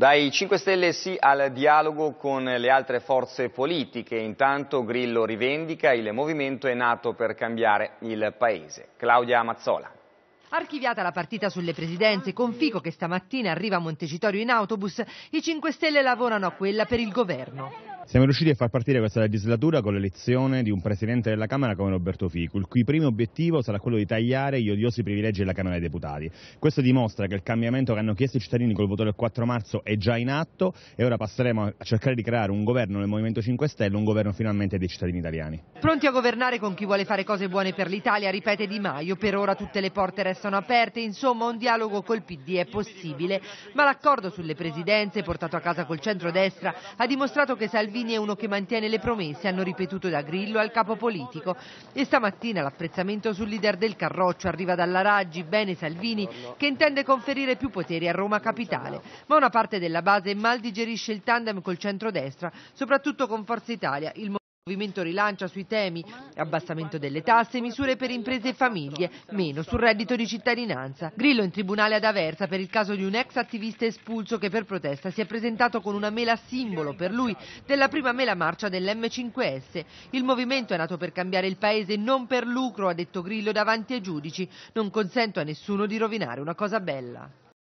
Dai 5 Stelle sì al dialogo con le altre forze politiche, intanto Grillo rivendica il movimento è nato per cambiare il paese. Claudia Mazzola. Archiviata la partita sulle presidenze, con Fico che stamattina arriva a Montecitorio in autobus, i 5 Stelle lavorano a quella per il governo. Siamo riusciti a far partire questa legislatura con l'elezione di un Presidente della Camera come Roberto Fico, il cui primo obiettivo sarà quello di tagliare gli odiosi privilegi della Camera dei Deputati. Questo dimostra che il cambiamento che hanno chiesto i cittadini col voto del 4 marzo è già in atto e ora passeremo a cercare di creare un governo nel Movimento 5 Stelle, un governo finalmente dei cittadini italiani. Pronti a governare con chi vuole fare cose buone per l'Italia, ripete Di Maio, per ora tutte le porte restano aperte, insomma un dialogo col PD è possibile, ma l'accordo sulle presidenze portato a casa col centrodestra ha dimostrato che Salvini Salvini è uno che mantiene le promesse, hanno ripetuto da Grillo al capo politico. E stamattina l'apprezzamento sul leader del Carroccio arriva dalla Raggi, bene Salvini, che intende conferire più poteri a Roma Capitale. Ma una parte della base mal digerisce il tandem col centrodestra, soprattutto con Forza Italia. Il movimento rilancia sui temi abbassamento delle tasse, misure per imprese e famiglie, meno sul reddito di cittadinanza. Grillo in tribunale ad Aversa per il caso di un ex attivista espulso che per protesta si è presentato con una mela simbolo per lui della prima mela marcia dell'M5S. Il movimento è nato per cambiare il paese non per lucro, ha detto Grillo davanti ai giudici. Non consento a nessuno di rovinare una cosa bella.